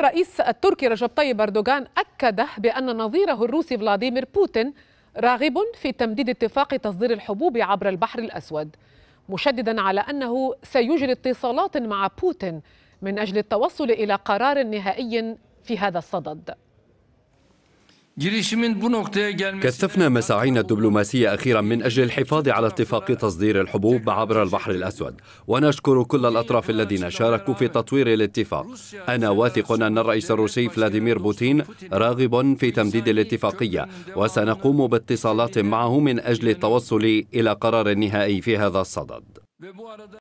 الرئيس التركي رجب طيب أردوغان أكد بأن نظيره الروسي فلاديمير بوتين راغب في تمديد اتفاق تصدير الحبوب عبر البحر الأسود مشددا على أنه سيجري اتصالات مع بوتين من أجل التوصل إلى قرار نهائي في هذا الصدد كثفنا مساعينا الدبلوماسية أخيرا من أجل الحفاظ على اتفاق تصدير الحبوب عبر البحر الأسود ونشكر كل الأطراف الذين شاركوا في تطوير الاتفاق أنا واثق أن الرئيس الروسي فلاديمير بوتين راغب في تمديد الاتفاقية وسنقوم باتصالات معه من أجل التوصل إلى قرار نهائي في هذا الصدد